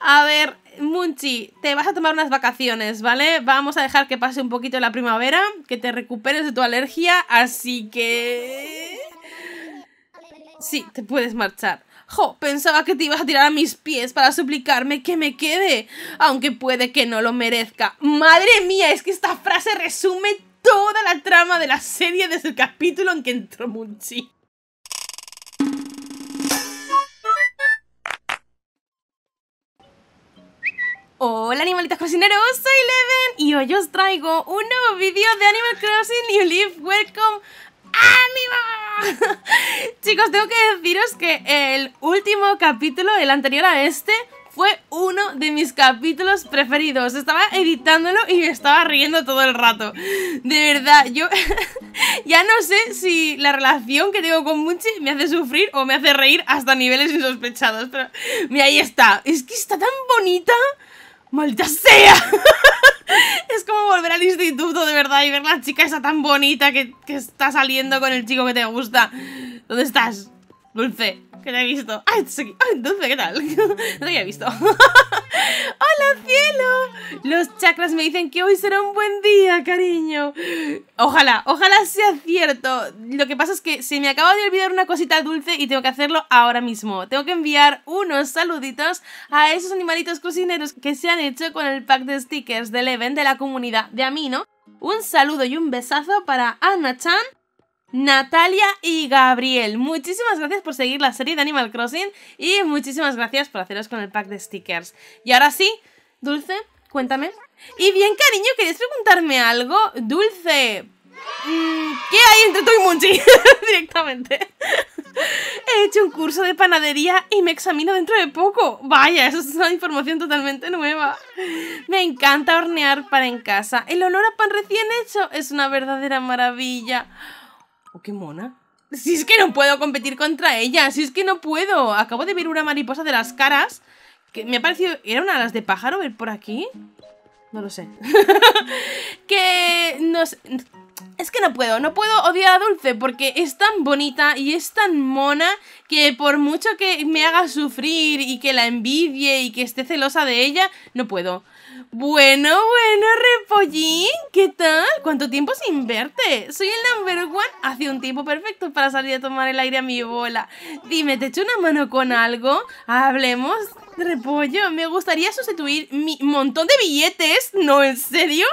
A ver, Munchi, te vas a tomar unas vacaciones, ¿vale? Vamos a dejar que pase un poquito la primavera, que te recuperes de tu alergia, así que... Sí, te puedes marchar. Jo, pensaba que te ibas a tirar a mis pies para suplicarme que me quede, aunque puede que no lo merezca. Madre mía, es que esta frase resume toda la trama de la serie desde el capítulo en que entró Munchi. Hola animalitos cocineros, soy Leven y hoy os traigo un nuevo vídeo de Animal Crossing New Leaf Welcome Animal Chicos, tengo que deciros que el último capítulo, el anterior a este, fue uno de mis capítulos preferidos. Estaba editándolo y me estaba riendo todo el rato. De verdad, yo ya no sé si la relación que tengo con Munchi me hace sufrir o me hace reír hasta niveles insospechados. Pero mira, ahí está. Es que está tan bonita. ¡Maldita sea! es como volver al instituto de verdad y ver la chica esa tan bonita que, que está saliendo con el chico que te gusta. ¿Dónde estás? Dulce, que te he visto. ¡Ay, ah, ah, Dulce, qué tal! no te había visto. ¡Hola, cielo! Los chakras me dicen que hoy será un buen día, cariño. Ojalá, ojalá sea cierto. Lo que pasa es que se me acaba de olvidar una cosita dulce y tengo que hacerlo ahora mismo. Tengo que enviar unos saluditos a esos animalitos cocineros que se han hecho con el pack de stickers del Leven de la comunidad de Amino. Un saludo y un besazo para anna chan Natalia y Gabriel. Muchísimas gracias por seguir la serie de Animal Crossing y muchísimas gracias por haceros con el pack de stickers. Y ahora sí, Dulce, cuéntame. Y bien, cariño, queréis preguntarme algo? Dulce, mm, ¿Qué hay entre tú y Munchi? Directamente. He hecho un curso de panadería y me examino dentro de poco. Vaya, eso es una información totalmente nueva. Me encanta hornear para en casa. El olor a pan recién hecho es una verdadera maravilla. Oh, qué mona. Si es que no puedo competir contra ella, si es que no puedo. Acabo de ver una mariposa de las caras que me ha parecido... ¿Era una de las de pájaro ver por aquí? No lo sé. que... No sé. Es que no puedo, no puedo odiar a Dulce porque es tan bonita y es tan mona que por mucho que me haga sufrir y que la envidie y que esté celosa de ella, no puedo. Bueno, bueno, Repollín, ¿qué tal? ¿Cuánto tiempo sin verte? Soy el number one hace un tiempo perfecto para salir a tomar el aire a mi bola. Dime, ¿te echo una mano con algo? Hablemos Repollo, me gustaría sustituir mi montón de billetes, ¿no? ¿En serio?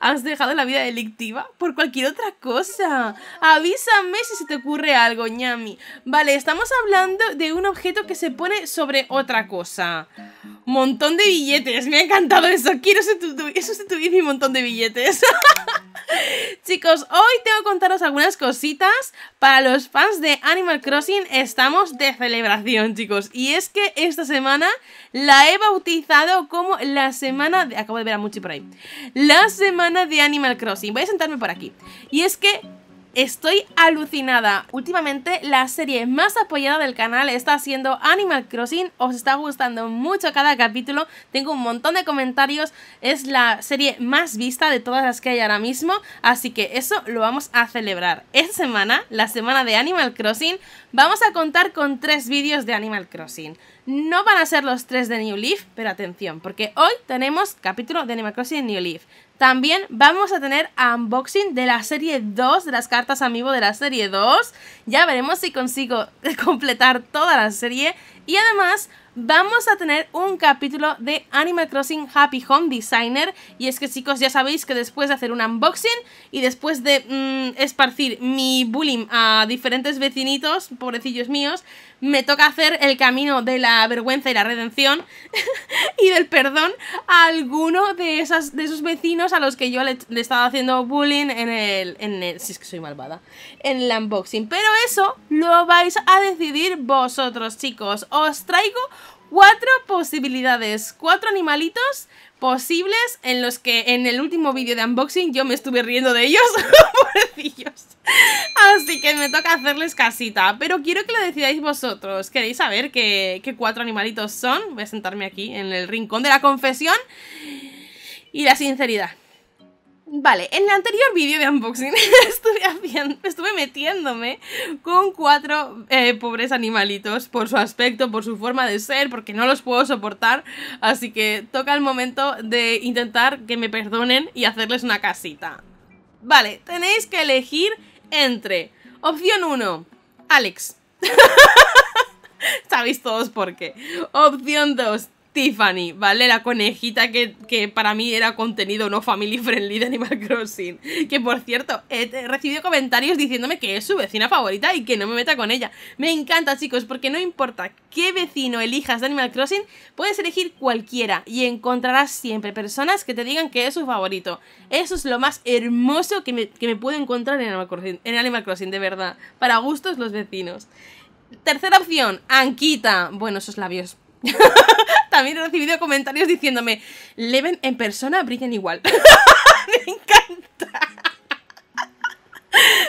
Has dejado la vida delictiva por cualquier otra cosa. Avísame si se te ocurre algo, ñami. Vale, estamos hablando de un objeto que se pone sobre otra cosa. Montón de billetes, me ha encantado eso. Quiero sustituir, sustituir mi montón de billetes. Chicos, hoy tengo que contaros algunas cositas. Para los fans de Animal Crossing estamos de celebración, chicos. Y es que esta semana la he bautizado como la semana de... Acabo de ver a Muchi por ahí. La semana de Animal Crossing. Voy a sentarme por aquí. Y es que Estoy alucinada. Últimamente la serie más apoyada del canal está siendo Animal Crossing. Os está gustando mucho cada capítulo. Tengo un montón de comentarios. Es la serie más vista de todas las que hay ahora mismo. Así que eso lo vamos a celebrar. Esta semana, la semana de Animal Crossing, vamos a contar con tres vídeos de Animal Crossing. No van a ser los tres de New Leaf, pero atención, porque hoy tenemos capítulo de Animal Crossing New Leaf. También vamos a tener unboxing de la serie 2, de las cartas amigo de la serie 2. Ya veremos si consigo completar toda la serie. Y además vamos a tener un capítulo de Animal Crossing Happy Home Designer. Y es que chicos, ya sabéis que después de hacer un unboxing y después de mm, esparcir mi bullying a diferentes vecinitos, pobrecillos míos, me toca hacer el camino de la vergüenza y la redención y del perdón a alguno de, esas, de esos vecinos a los que yo le, estaba haciendo bullying en el, en el... Si es que soy malvada. En el unboxing. Pero eso lo vais a decidir vosotros, chicos. Os traigo cuatro posibilidades, cuatro animalitos posibles en los que en el último vídeo de unboxing yo me estuve riendo de ellos, pobrecillos. Así que me toca hacerles casita, pero quiero que lo decidáis vosotros. ¿Queréis saber qué, qué cuatro animalitos son? Voy a sentarme aquí en el rincón de la confesión y la sinceridad. Vale, en el anterior vídeo de unboxing estuve, metiéndome con cuatro eh, pobres animalitos por su aspecto, por su forma de ser, porque no los puedo soportar, así que toca el momento de intentar que me perdonen y hacerles una casita. Vale, tenéis que elegir entre opción 1, Alex. Sabéis todos por qué. Opción 2, Tiffany, ¿vale? La conejita que, para mí era contenido no family friendly de Animal Crossing. Que por cierto, he recibido comentarios diciéndome que es su vecina favorita y que no me meta con ella. Me encanta, chicos, porque no importa qué vecino elijas de Animal Crossing, puedes elegir cualquiera y encontrarás siempre personas que te digan que es su favorito. Eso es lo más hermoso que me, puedo encontrar en Animal, Crossing, en Animal Crossing, de verdad. Para gustos los vecinos. Tercera opción, Anquita. Bueno, esos labios. también he recibido comentarios diciéndome, Leven en persona brillan igual. Me encanta.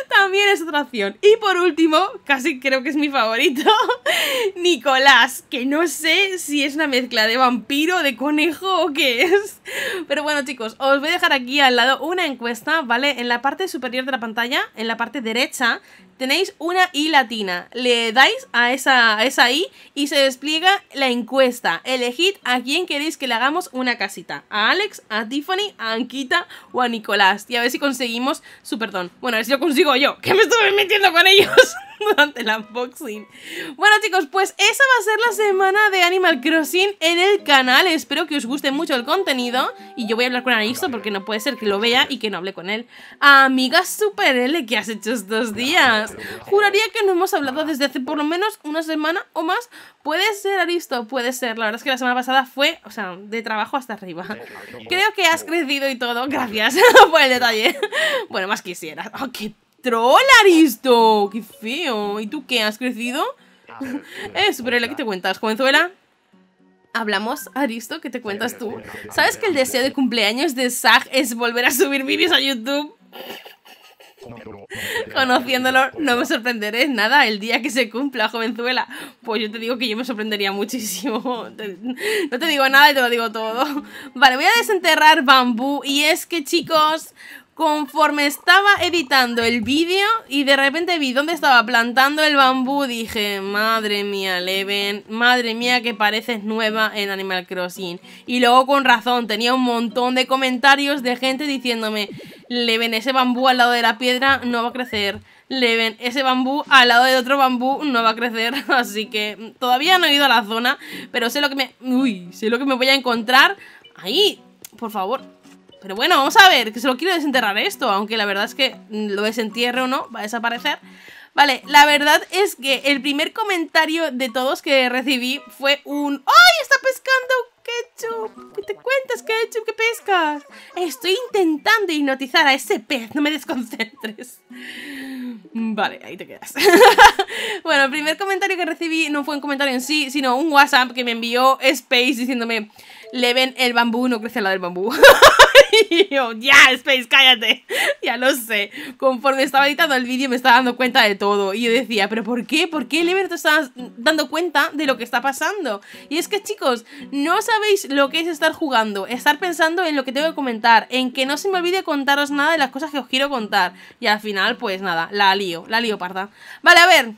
También es otra opción. Y por último, casi creo que es mi favorito, Nicolás, que no sé si es una mezcla de vampiro, de conejo o qué es. Pero bueno chicos, os voy a dejar aquí al lado una encuesta, ¿vale? En la parte superior de la pantalla, en la parte derecha, tenéis una I latina. Le dais a esa, I y se despliega la encuesta. Elegid a quién queréis que le hagamos una casita. A Alex, a Tiffany, a Anquita o a Nicolás. Y a ver si conseguimos su perdón. Bueno, a ver si lo consigo yo. qué me estuve metiendo con ellos. durante el unboxing. Bueno chicos, pues esa va a ser la semana de Animal Crossing en el canal. Espero que os guste mucho el contenido. Y yo voy a hablar con Aristo porque no puede ser que lo vea y que no hable con él. Amiga Super L, ¿qué has hecho estos días? Juraría que no hemos hablado desde hace por lo menos una semana o más. Puede ser, Aristo, puede ser. La verdad es que la semana pasada fue, o sea, de trabajo hasta arriba. Creo que has crecido y todo. Gracias por el detalle. Bueno, más quisiera, Oh, qué ¡Hola, Aristo. Qué feo. ¿Y tú qué? ¿Has crecido? eh, Superela, ¿qué te cuentas, jovenzuela? Hablamos, Aristo, ¿qué te cuentas tú? ¿Sabes que el deseo de cumpleaños de Sag es volver a subir vídeos a YouTube? Conociéndolo, no me sorprenderé nada el día que se cumpla, jovenzuela. Pues yo te digo que yo me sorprendería muchísimo. No te digo nada y te lo digo todo. Vale, voy a desenterrar bambú. Y es que, chicos, conforme estaba editando el vídeo y de repente vi dónde estaba plantando el bambú, dije, madre mía, Leven, madre mía que pareces nueva en Animal Crossing. Y luego con razón, tenía un montón de comentarios de gente diciéndome, Leven, ese bambú al lado de la piedra no va a crecer. Leven, ese bambú al lado de otro bambú no va a crecer, así que mm, todavía no he ido a la zona, pero sé lo que me... sé lo que me voy a encontrar. Ahí, por favor, pero bueno, vamos a ver, que solo quiero desenterrar esto, aunque la verdad es que mm, lo desentierre o no, va a desaparecer. Vale, la verdad es que el primer comentario de todos que recibí fue un ¡Ay, está pescando Ketchup! ¿Qué te cuentas, Ketchup? ¿Qué pescas? Estoy intentando hipnotizar a ese pez, no me desconcentres. Vale, ahí te quedas. bueno, el primer comentario que recibí no fue un comentario en sí, sino un WhatsApp que me envió Space diciéndome le ven el bambú, no crece la del bambú. y yo, ya, Space, cállate. ya lo sé. Conforme estaba editando el vídeo me estaba dando cuenta de todo. Y yo decía, ¿pero por qué? ¿Por qué, Leven te estás dando cuenta de lo que está pasando? Y es que, chicos, no sabéis lo que es estar jugando, estar pensando en lo que tengo que comentar, en que no se me olvide contaros nada de las cosas que os quiero contar. Y al final, pues nada, la lío, la lío parda. Vale, a ver,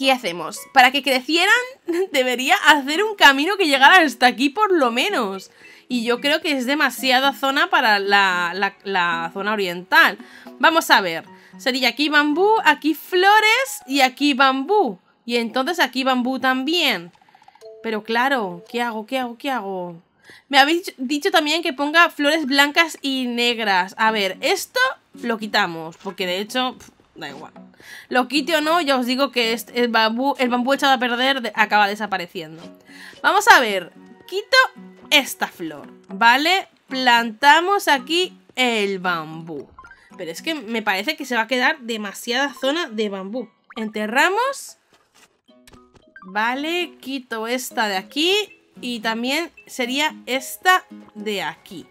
¿qué hacemos? Para que crecieran, debería hacer un camino que llegara hasta aquí por lo menos. Y yo creo que es demasiada zona para la, zona oriental. Vamos a ver. Sería aquí bambú, aquí flores y aquí bambú. Y entonces aquí bambú también. Pero claro, ¿qué hago? ¿Qué hago? ¿Qué hago? Me habéis dicho también que ponga flores blancas y negras. A ver, esto lo quitamos, porque de hecho da igual. Lo quite o no, ya os digo que el, bambú, el bambú echado a perder acaba desapareciendo. Vamos a ver, quito esta flor, ¿vale? Plantamos aquí el bambú. Pero es que me parece que se va a quedar demasiada zona de bambú. Enterramos. Vale, quito esta de aquí. Y también sería esta de aquí.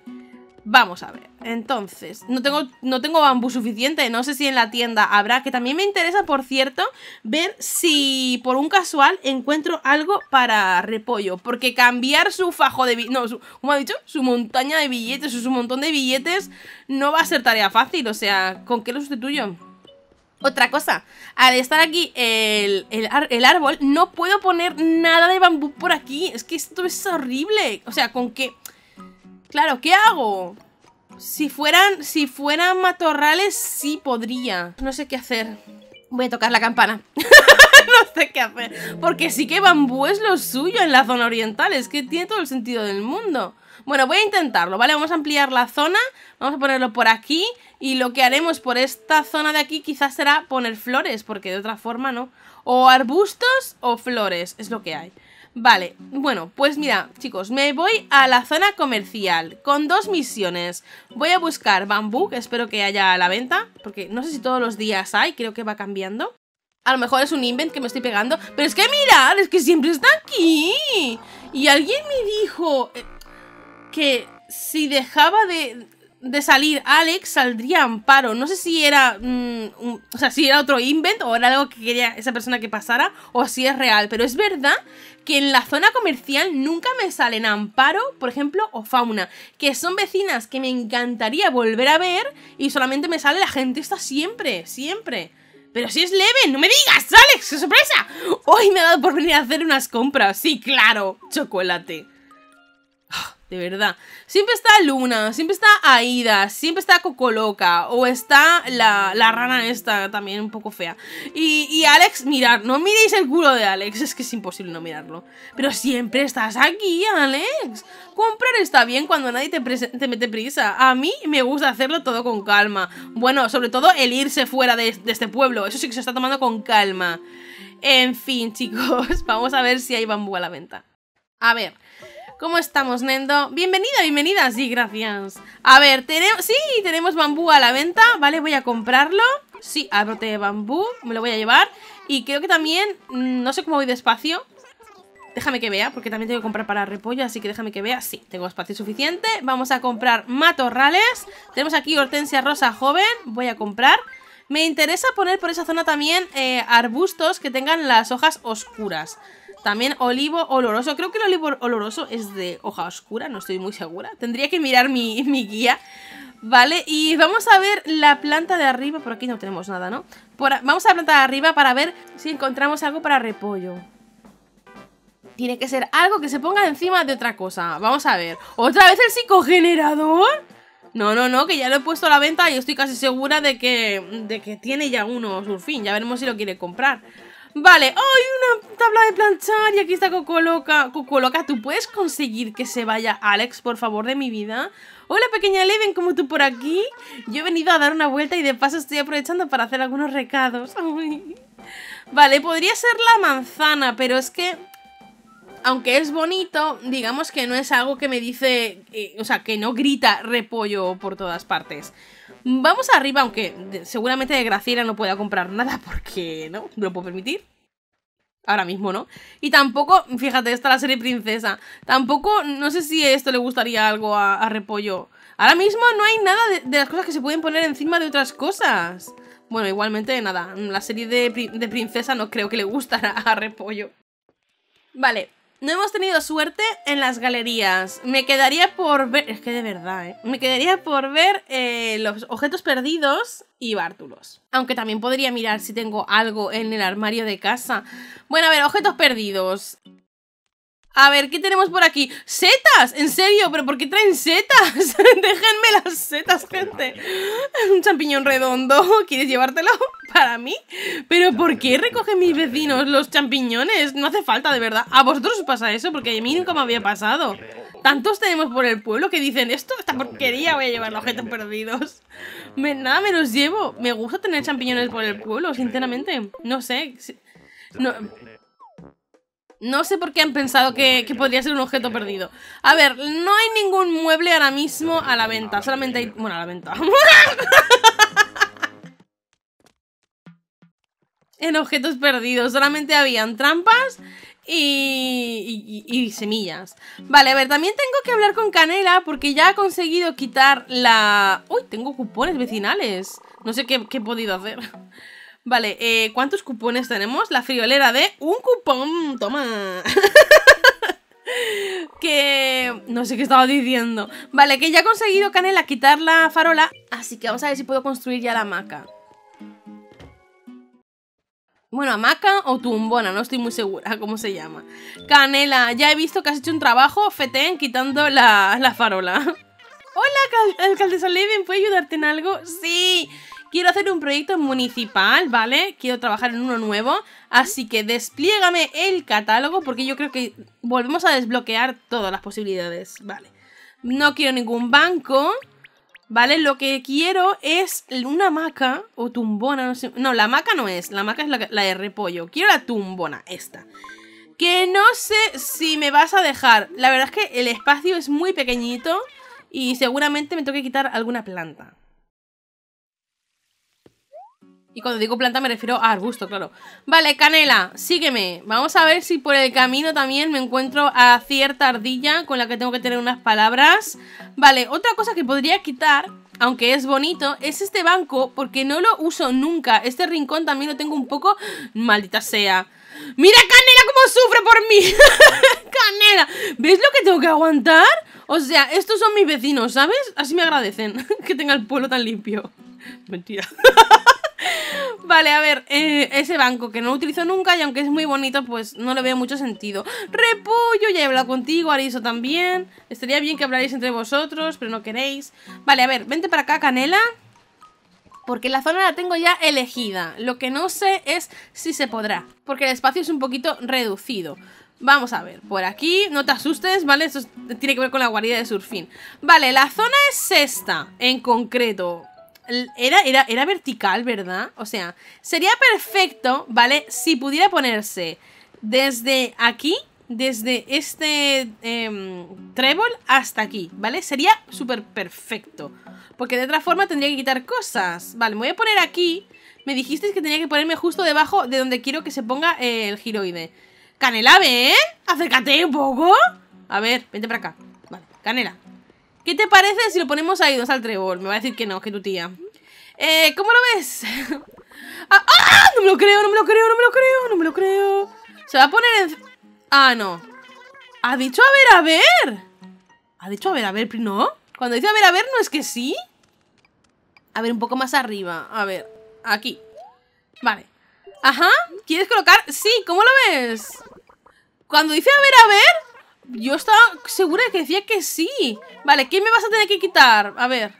Vamos a ver, entonces, no tengo, no tengo bambú suficiente, no sé si en la tienda habrá, que también me interesa, por cierto, ver si por un casual encuentro algo para repollo, porque cambiar su fajo de, no, como ha dicho, su montaña de billetes o su montón de billetes no va a ser tarea fácil, o sea, ¿con qué lo sustituyo? Otra cosa, al estar aquí el, el, árbol, no puedo poner nada de bambú por aquí. Es que esto es horrible. O sea, con qué...? Claro, ¿qué hago? Si fueran, si fueran matorrales, sí podría. No sé qué hacer. Voy a tocar la campana. no sé qué hacer. Porque sí que bambú es lo suyo en la zona oriental. Es que tiene todo el sentido del mundo. Bueno, voy a intentarlo, ¿vale? Vamos a ampliar la zona. Vamos a ponerlo por aquí. Y lo que haremos por esta zona de aquí quizás será poner flores. Porque de otra forma no. O arbustos o flores. Es lo que hay. Vale, bueno, pues mira, chicos, me voy a la zona comercial con dos misiones. Voy a buscar bambú, espero que haya a la venta, porque no sé si todos los días hay, creo que va cambiando. A lo mejor es un invent que me estoy pegando, pero es que mirad, es que siempre está aquí. Y alguien me dijo eh, que si dejaba de de salir Alex saldría Amparo. No sé si era. Mm, o sea, si era otro invento o era algo que quería esa persona que pasara o si es real. Pero es verdad que en la zona comercial nunca me salen Amparo, por ejemplo, o Fauna, que son vecinas que me encantaría volver a ver y solamente me sale la gente esta siempre, siempre. Pero si es Leven, no me digas, Alex, qué sorpresa. Hoy me ha dado por venir a hacer unas compras. Sí, claro, chocolate de verdad. Siempre está Luna, siempre está Aida, siempre está Cocoloca, o está la, rana esta también un poco fea. Y, Alex, mirar, no miréis el culo de Alex, es que es imposible no mirarlo. Pero siempre estás aquí, Alex. Comprar está bien cuando nadie te, te mete prisa. A mí me gusta hacerlo todo con calma. Bueno, sobre todo el irse fuera de, de este pueblo, eso sí que se está tomando con calma. En fin, chicos, vamos a ver si hay bambú a la venta. A ver, ¿Cómo estamos, Nendo? Bienvenida, bienvenida, sí, gracias A ver, tenemos... Sí, tenemos bambú a la venta Vale, voy a comprarlo Sí, abrote de bambú, me lo voy a llevar Y creo que también, mm, no sé cómo voy despacio. Déjame que vea, porque también tengo que comprar para repollo, así que déjame que vea. Sí, tengo espacio suficiente. Vamos a comprar matorrales. Tenemos aquí hortensia rosa joven. Voy a comprar. Me interesa poner por esa zona también eh, arbustos que tengan las hojas oscuras. También olivo oloroso. Creo que el olivo oloroso es de hoja oscura, no estoy muy segura. Tendría que mirar mi, guía. Vale, y vamos a ver la planta de arriba. Por aquí no tenemos nada, ¿no? vamos a la planta de arriba para ver si encontramos algo para repollo. Tiene que ser algo que se ponga encima de otra cosa. Vamos a ver. ¿Otra vez el psicogenerador? No, no, no, que ya lo he puesto a la venta y estoy casi segura de que, de que tiene ya uno, Surfín. Ya veremos si lo quiere comprar. Vale, hoy una tabla de planchar y aquí está Cocoloca. Cocoloca, ¿tú puedes conseguir que se vaya Alex, por favor, de mi vida? Hola, pequeña Leven, ¿cómo tú por aquí? Yo he venido a dar una vuelta y de paso estoy aprovechando para hacer algunos recados. Vale, podría ser la manzana, pero es que aunque es bonito, digamos que no es algo que me dice, eh, o sea, que no grita repollo por todas partes. Vamos arriba, aunque seguramente de Graciela no pueda comprar nada porque no, lo puedo permitir. Ahora mismo, ¿no? Y tampoco, fíjate, está la serie Princesa. Tampoco, no sé si esto le gustaría algo a, Repollo. Ahora mismo no hay nada de, las cosas que se pueden poner encima de otras cosas. Bueno, igualmente, nada. La serie de, de Princesa no creo que le gustara a Repollo. Vale, no hemos tenido suerte en las galerías. Me quedaría por ver... Es que de verdad, ¿eh? Me quedaría por ver eh, los objetos perdidos y bártulos. Aunque también podría mirar si tengo algo en el armario de casa. Bueno, a ver, objetos perdidos. A ver, ¿qué tenemos por aquí? ¡Setas! ¿En serio? ¿Pero por qué traen setas? Déjenme las setas, gente. Un champiñón redondo. ¿Quieres llevártelo? ¿Para mí? ¿Pero por qué recogen mis vecinos los champiñones? No hace falta, de verdad. ¿A vosotros os pasa eso? Porque a mí nunca me había pasado. Tantos tenemos por el pueblo que dicen Esto, esta porquería, voy a llevar los objetos perdidos Nada, me los llevo Me gusta tener champiñones por el pueblo, sinceramente No sé no, no sé por qué han pensado que, podría ser un objeto perdido. A ver, no hay ningún mueble ahora mismo a la venta. Solamente hay... Bueno, a la venta. en objetos perdidos. Solamente habían trampas y, y, semillas. Vale, a ver, también tengo que hablar con Canela porque ya ha conseguido quitar la... Uy, tengo cupones vecinales. No sé qué, qué he podido hacer. Vale, eh, ¿cuántos cupones tenemos? La friolera de un cupón. Toma. que no sé qué estaba diciendo. Vale, que ya he conseguido Canela quitar la farola, así que vamos a ver si puedo construir ya la hamaca. Bueno, hamaca o tumbona, no estoy muy segura cómo se llama. Canela, ya he visto que has hecho un trabajo, Feten, quitando la, la farola. Hola, alcaldesa Levin, ¿puedo ayudarte en algo? Sí, quiero hacer un proyecto municipal, ¿vale? Quiero trabajar en uno nuevo, así que despliégame el catálogo porque yo creo que volvemos a desbloquear todas las posibilidades, ¿vale? No quiero ningún banco, ¿vale? Lo que quiero es una hamaca o tumbona, no sé. No, la hamaca no es, la hamaca es la, de repollo. Quiero la tumbona, esta. Que no sé si me vas a dejar. La verdad es que el espacio es muy pequeñito y seguramente me tengo que quitar alguna planta cuando digo planta me refiero a arbusto, claro. Vale, canela, sígueme. Vamos a ver si por el camino también me encuentro a cierta ardilla con la que tengo que tener unas palabras. Vale, otra cosa que podría quitar, aunque es bonito, es este banco porque no lo uso nunca. Este rincón también lo tengo un poco... Maldita sea. ¡Mira Canela cómo sufre por mí! ¡Canela! ¿Ves lo que tengo que aguantar? O sea, estos son mis vecinos, ¿sabes? Así me agradecen que tenga el pueblo tan limpio. Mentira. Vale, a ver, eh, ese banco que no utilizo nunca y aunque es muy bonito, pues no le veo mucho sentido. Repollo, ya he hablado contigo, Ariso también. Estaría bien que hablaréis entre vosotros, pero no queréis. Vale, a ver, vente para acá, Canela. Porque la zona la tengo ya elegida. Lo que no sé es si se podrá. Porque el espacio es un poquito reducido. Vamos a ver, por aquí, no te asustes, ¿vale? Esto tiene que ver con la guarida de Surfín Vale, la zona es esta, en concreto era, era, era vertical, ¿verdad? O sea, sería perfecto, ¿vale? Si pudiera ponerse desde aquí, desde este em, trébol hasta aquí, ¿vale? Sería súper perfecto. Porque de otra forma tendría que quitar cosas. Vale, me voy a poner aquí. Me dijisteis que tenía que ponerme justo debajo de donde quiero que se ponga el giroide. Canela, ven. ¿eh? Acércate un poco. A ver, vente para acá. Vale, Canela, ¿Qué te parece si lo ponemos ahí dos al trébol? Me va a decir que no, que tu tía. Eh, ¿cómo lo ves? Ah, ah, no me lo creo, no me lo creo, no me lo creo, no me lo creo. Se va a poner en... Ah, no. Ha dicho a ver, a ver. Ha dicho a ver, a ver, ¿no? Cuando dice a ver, a ver, ¿no es que sí? A ver, un poco más arriba. A ver, aquí. Vale. Ajá. ¿Quieres colocar? Sí, ¿cómo lo ves? Cuando dice a ver, a ver, yo estaba segura de que decía que sí. Vale, ¿qué me vas a tener que quitar? A ver.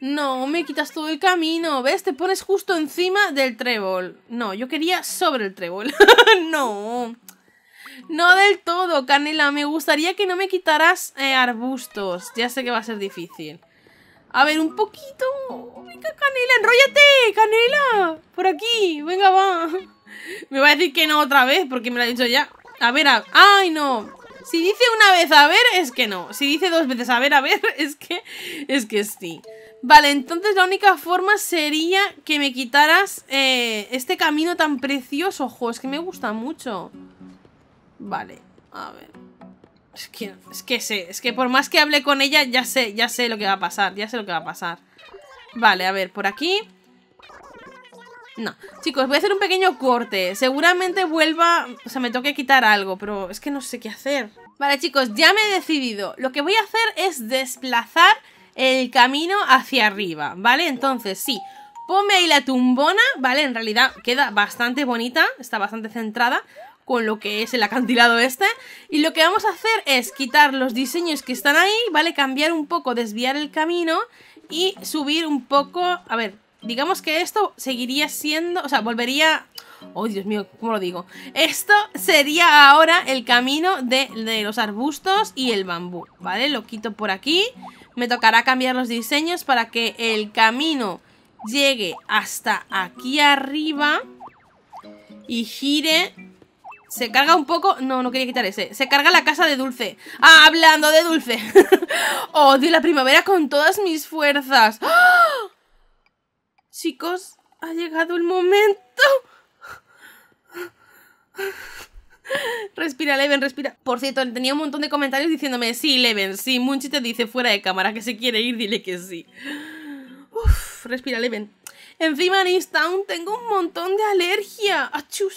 No, me quitas todo el camino. ¿Ves? Te pones justo encima del trébol. No, yo quería sobre el trébol. no. No del todo, Canela. Me gustaría que no me quitaras eh, arbustos. Ya sé que va a ser difícil. A ver, un poquito. Venga, Canela, enróllate, Canela. Por aquí, venga, va. Me va a decir que no otra vez porque me lo ha dicho ya a ver, a... ¡Ay, no! Si dice una vez a ver, es que no. Si dice dos veces a ver, a ver, es que... Es que sí. Vale, entonces la única forma sería que me quitaras eh, este camino tan precioso. Ojo, es que me gusta mucho. Vale, a ver. Es que, es que sé, es que por más que hable con ella, ya sé, ya sé lo que va a pasar, ya sé lo que va a pasar. Vale, a ver, por aquí... No, chicos, voy a hacer un pequeño corte Seguramente vuelva, o sea, me toque quitar algo Pero es que no sé qué hacer Vale, chicos, ya me he decidido Lo que voy a hacer es desplazar el camino hacia arriba ¿Vale? Entonces, sí Ponme ahí la tumbona, ¿vale? En realidad queda bastante bonita Está bastante centrada con lo que es el acantilado este y lo que vamos a hacer es quitar los diseños que están ahí, ¿vale? Cambiar un poco, desviar el camino y subir un poco, a ver, digamos que esto seguiría siendo, o sea, volvería... Oh, Dios mío, ¿cómo lo digo? Esto sería ahora el camino de, los arbustos y el bambú, ¿vale? Lo quito por aquí. Me tocará cambiar los diseños para que el camino llegue hasta aquí arriba y gire se carga un poco... No, no quería quitar ese. Se carga la casa de Dulce. hablando de Dulce! Odio la primavera con todas mis fuerzas. ¡Oh! Chicos, ha llegado el momento. Respira, Leven, respira. Por cierto, tenía un montón de comentarios diciéndome, sí, Leven, sí, Munchi te dice fuera de cámara que se quiere ir, dile que sí. Uf, respira, Leven. Encima en Instagram tengo un montón de alergia. Achus.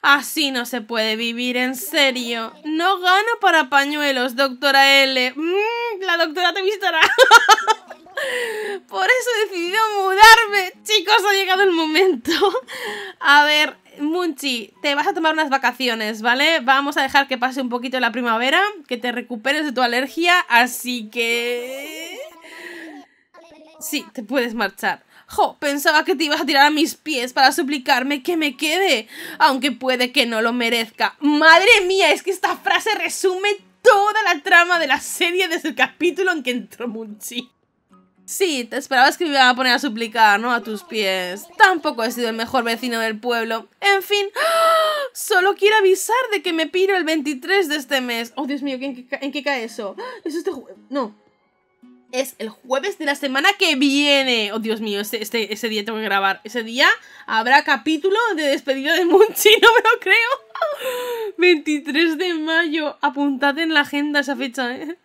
Así no se puede vivir, en serio. No gano para pañuelos, doctora L. Mm, la doctora te visitará. Por eso he decidido mudarme. Chicos, ha llegado el momento. A ver, Munchi, te vas a tomar unas vacaciones, ¿vale? Vamos a dejar que pase un poquito la primavera, que te recuperes de tu alergia, así que... Sí, te puedes marchar. Jo, pensaba que te ibas a tirar a mis pies para suplicarme que me quede, aunque puede que no lo merezca. Madre mía, es que esta frase resume toda la trama de la serie desde el capítulo en que entró Munchi. Sí, te esperabas que me iba a poner a suplicar, ¿no? A tus pies. Tampoco he sido el mejor vecino del pueblo. En fin, ¡ah! solo quiero avisar de que me piro el 23 de este mes. Oh, Dios mío, ¿en qué, cae eso? ¡Ah! Es este No. Es el jueves de la semana que viene. Oh, Dios mío, este, este, ese día tengo que grabar. Ese día habrá capítulo de despedida de Munchi, no me lo creo. 23 ¡Ah! de mayo. Apuntad en la agenda esa fecha, ¿eh?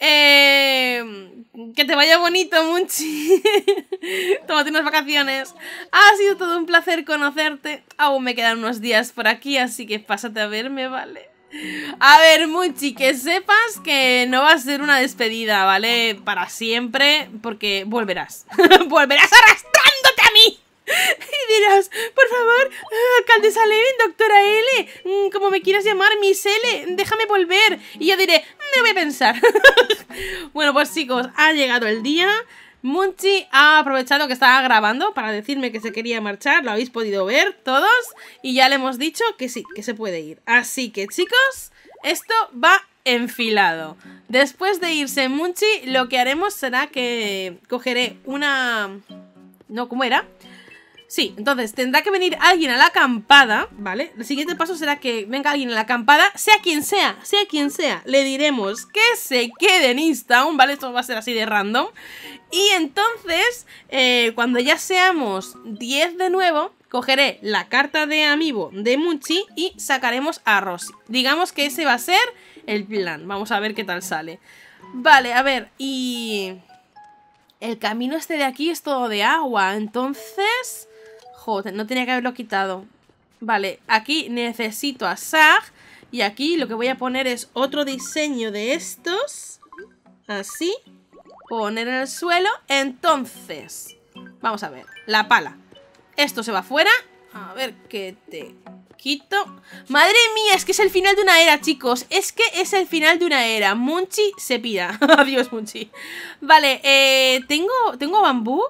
Eh, que te vaya bonito, Munchi. Tómate unas vacaciones. Ha sido todo un placer conocerte. Aún me quedan unos días por aquí, así que pásate a verme, ¿vale? A ver, Munchi, que sepas que no va a ser una despedida, ¿vale? Para siempre, porque volverás. volverás arrastrándote a mí. Y dirás, por favor, alcaldesa Levin, doctora L, mm, como me quieras llamar, Miss L, déjame volver. Y yo diré, Debe voy a pensar? bueno, pues chicos, ha llegado el día. Munchi ha aprovechado que estaba grabando para decirme que se quería marchar, lo habéis podido ver todos, y ya le hemos dicho que sí, que se puede ir. Así que chicos, esto va enfilado. Después de irse Munchi, lo que haremos será que cogeré una... ¿No? ¿Cómo era? Sí, entonces tendrá que venir alguien a la acampada, ¿vale? El siguiente paso será que venga alguien a la acampada, sea quien sea, sea quien sea. Le diremos que se quede en Instagram, ¿vale? Esto va a ser así de random. Y entonces, eh, cuando ya seamos 10 de nuevo, cogeré la carta de amigo de Muchi y sacaremos a Rosy. Digamos que ese va a ser el plan. Vamos a ver qué tal sale. Vale, a ver, y... El camino este de aquí es todo de agua, entonces no tenía que haberlo quitado. Vale, aquí necesito a Sag. Y aquí lo que voy a poner es otro diseño de estos. Así. Poner en el suelo. Entonces, vamos a ver. La pala. Esto se va fuera. A ver qué te quito. Madre mía, es que es el final de una era, chicos. Es que es el final de una era. Munchi se pira. Adiós, Munchi. Vale, eh, ¿tengo, ¿tengo bambú?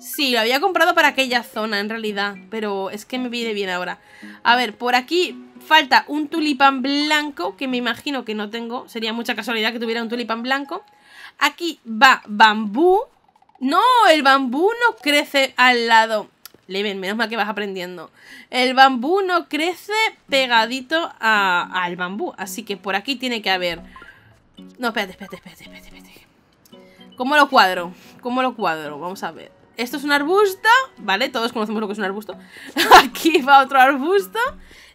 Sí, lo había comprado para aquella zona en realidad, pero es que me viene bien ahora. A ver, por aquí falta un tulipán blanco, que me imagino que no tengo, sería mucha casualidad que tuviera un tulipán blanco. Aquí va bambú. No, el bambú no crece al lado. Leven, menos mal que vas aprendiendo. El bambú no crece pegadito al bambú, así que por aquí tiene que haber... No, espérate, espérate, espérate, espérate, espérate. ¿Cómo lo cuadro? ¿Cómo lo cuadro? Vamos a ver esto es un arbusto, ¿vale? Todos conocemos lo que es un arbusto. aquí va otro arbusto.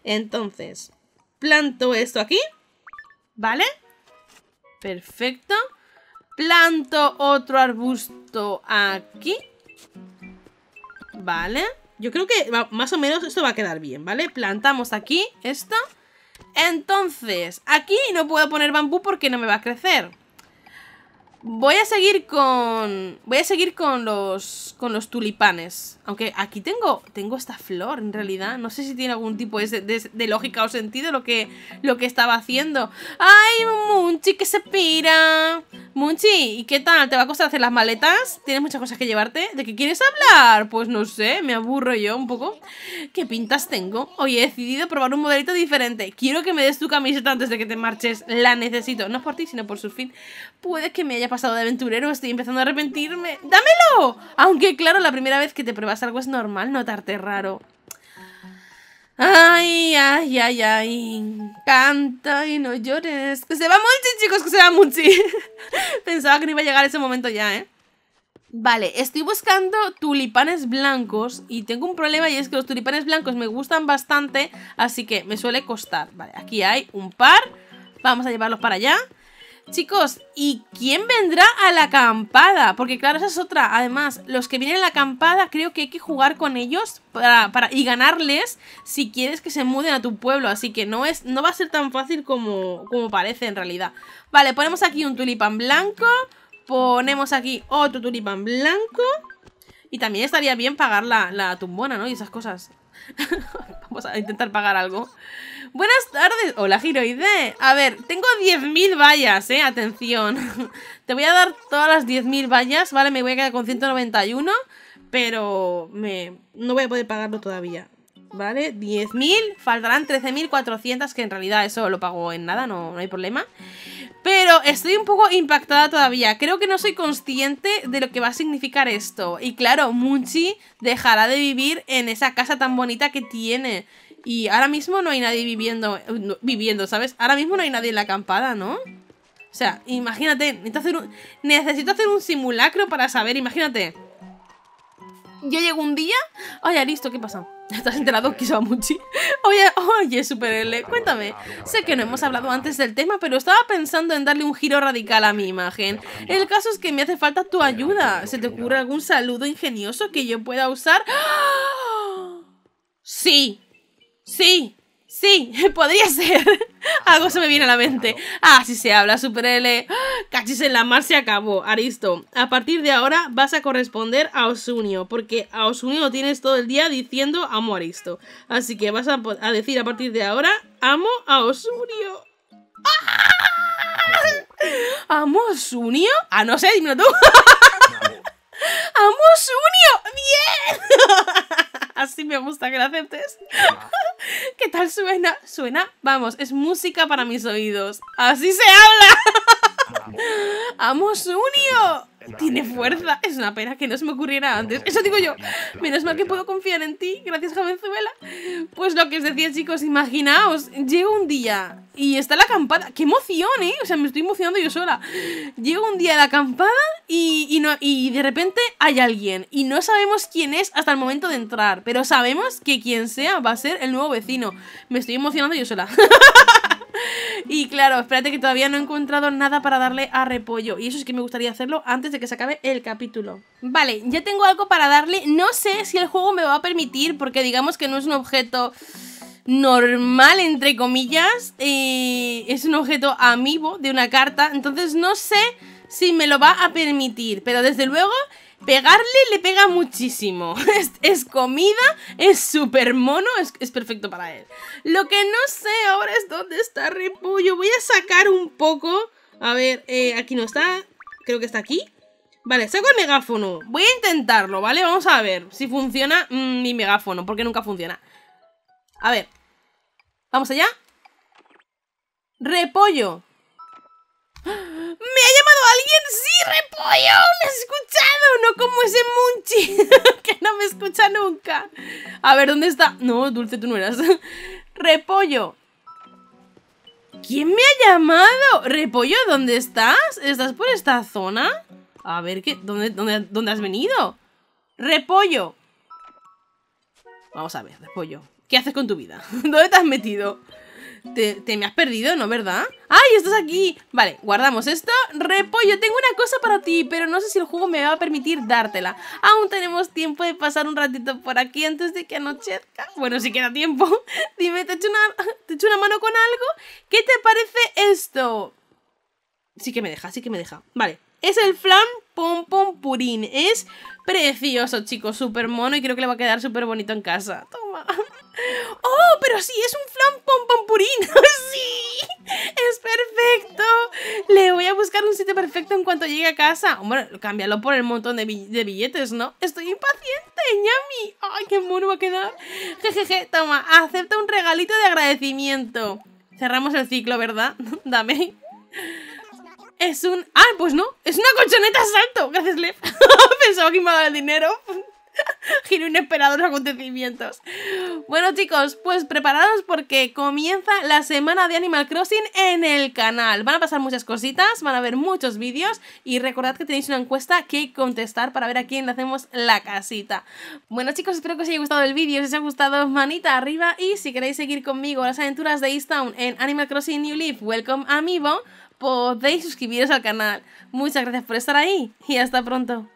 Entonces, planto esto aquí, ¿vale? Perfecto. Planto otro arbusto aquí. Vale. Yo creo que más o menos esto va a quedar bien, ¿vale? Plantamos aquí esto. Entonces, aquí no puedo poner bambú porque no me va a crecer. Voy a seguir con... Voy a seguir con los... Con los tulipanes. Aunque aquí tengo... Tengo esta flor, en realidad. No sé si tiene algún tipo de, lógica o sentido lo que, lo que estaba haciendo. ¡Ay, Munchi, que se pira! Munchi, ¿y qué tal? ¿Te va a costar hacer las maletas? ¿Tienes muchas cosas que llevarte? ¿De qué quieres hablar? Pues no sé, me aburro yo un poco. ¿Qué pintas tengo? Hoy he decidido probar un modelito diferente. Quiero que me des tu camiseta antes de que te marches. La necesito. No es por ti, sino por su fin. Puede que me haya pasado pasado de aventurero, estoy empezando a arrepentirme. ¡Dámelo! Aunque claro, la primera vez que te pruebas algo es normal notarte raro. Ay, ay, ay, ay. Canta y no llores. Que se va mucho, chicos, que se va mucho! Pensaba que no iba a llegar ese momento ya, ¿eh? Vale, estoy buscando tulipanes blancos y tengo un problema y es que los tulipanes blancos me gustan bastante, así que me suele costar. Vale, aquí hay un par. Vamos a llevarlos para allá. Chicos, ¿y quién vendrá a la acampada? Porque claro, esa es otra. Además, los que vienen a la acampada creo que hay que jugar con ellos para, y ganarles si quieres que se muden a tu pueblo. Así que no, es, no va a ser tan fácil como, como parece en realidad. Vale, ponemos aquí un tulipán blanco. Ponemos aquí otro tulipán blanco. Y también estaría bien pagar la, la tumbona, ¿no? Y esas cosas. Vamos a intentar pagar algo. Buenas tardes. Hola, Giroide. A ver, tengo 10.000 vallas, eh. Atención. Te voy a dar todas las 10.000 vallas, ¿vale? Me voy a quedar con 191, pero me... no voy a poder pagarlo todavía. ¿Vale? 10.000, faltarán 13.400, que en realidad eso lo pago en nada, no, no hay problema. Pero estoy un poco impactada todavía. Creo que no soy consciente de lo que va a significar esto. Y claro, Munchi dejará de vivir en esa casa tan bonita que tiene. Y ahora mismo no hay nadie viviendo, viviendo, ¿sabes? Ahora mismo no hay nadie en la acampada, ¿no? O sea, imagínate, necesito hacer un, necesito hacer un simulacro para saber, imagínate. Yo llego un día... Oye, listo, ¿qué pasa? ¿Estás enterado, Kisamuchi? Oye, oye, Super eh, L, cuéntame. Sé que no hemos hablado antes del tema, pero estaba pensando en darle un giro radical a mi imagen. El caso es que me hace falta tu ayuda. ¿Se te ocurre algún saludo ingenioso que yo pueda usar? Sí, Sí, sí, podría ser. Algo se me viene a la mente. Ah, sí se habla, Super L. Cachis en la mar se acabó, Aristo. A partir de ahora vas a corresponder a Osunio, porque a Osunio lo tienes todo el día diciendo amo a Aristo. Así que vas a, decir a partir de ahora amo a Osunio. ¡Ah! ¿Amo a Osunio? Ah, no sé, lo tú. ¡Amo a Osunio! ¡Bien! Así me gusta que la aceptes. ¿Qué tal suena? Suena, vamos, es música para mis oídos. Así se habla. Amos unio tiene fuerza. Es una pena que no se me ocurriera antes. Eso digo yo. Menos mal que puedo confiar en ti. Gracias, Jovenzuela. Pues lo que os decía, chicos, imaginaos. Llega un día y está la acampada. ¡Qué emoción, eh! O sea, me estoy emocionando yo sola. Llega un día la acampada y, y de repente hay alguien. Y no sabemos quién es hasta el momento de entrar. Pero sabemos que quien sea va a ser el nuevo vecino. Me estoy emocionando yo sola. y claro, espérate que todavía no he encontrado nada para darle a repollo. Y eso es que me gustaría hacerlo antes de que se acabe el capítulo. Vale, ya tengo algo para darle. No sé si el juego me va a permitir, porque digamos que no es un objeto normal, entre comillas. es un objeto amigo de una carta. Entonces no sé si me lo va a permitir. Pero desde luego Pegarle le pega muchísimo. Es, comida, es súper mono, es, perfecto para él. Lo que no sé ahora es dónde está Repollo. Voy a sacar un poco. A ver, eh, aquí no está. Creo que está aquí. Vale, saco el megáfono. Voy a intentarlo, ¿vale? Vamos a ver si funciona mm, mi megáfono, porque nunca funciona. A ver. Vamos allá. Repollo. ¡Ah! ¡Me ha llamado alguien? ¡Sí, repollo! ¡Me has escuchado! No como ese Munchi que no me escucha nunca. A ver, ¿dónde está? No, Dulce, tú no eras. repollo. ¿Quién me ha llamado? Repollo, ¿dónde estás? ¿Estás por esta zona? A ver, ¿qué? ¿Dónde, dónde, dónde has venido? Repollo. Vamos a ver, Repollo. ¿Qué haces con tu vida? ¿Dónde te has metido? Te, me has perdido, ¿no? ¿Verdad? ¡Ay, estás aquí! Vale, guardamos esto. Repollo, yo tengo una cosa para ti, pero no sé si el juego me va a permitir dártela. Aún tenemos tiempo de pasar un ratito por aquí antes de que anochezca. Bueno, si queda tiempo. Dime, ¿te echo, una, ¿te echo una mano con algo? ¿Qué te parece esto? Sí que me deja, sí que me deja. Vale, es el flan pom pom purín. Es Precioso, chicos, súper mono y creo que le va a quedar súper bonito en casa. Toma. ¡Oh, pero sí, es un flan pompompurino! ¡Sí! ¡Es perfecto! Le voy a buscar un sitio perfecto en cuanto llegue a casa. Hombre, cámbialo por el montón de, billetes, ¿no? Estoy impaciente, ñami. ¡Ay, qué mono va a quedar! Jejeje, toma, acepta un regalito de agradecimiento. Cerramos el ciclo, ¿verdad? Dame. Es un... Ah, pues no. Es una colchoneta salto. Gracias, Lev. Pensaba que me iba a dar el dinero. Giro los acontecimientos. Bueno, chicos, pues preparados porque comienza la semana de Animal Crossing en el canal. Van a pasar muchas cositas, van a ver muchos vídeos y recordad que tenéis una encuesta que contestar para ver a quién le hacemos la casita. Bueno, chicos, espero que os haya gustado el vídeo. Si os ha gustado, manita arriba y si queréis seguir conmigo las aventuras de East Town en Animal Crossing New Leaf, welcome amigo podéis suscribiros al canal. Muchas gracias por estar ahí y hasta pronto.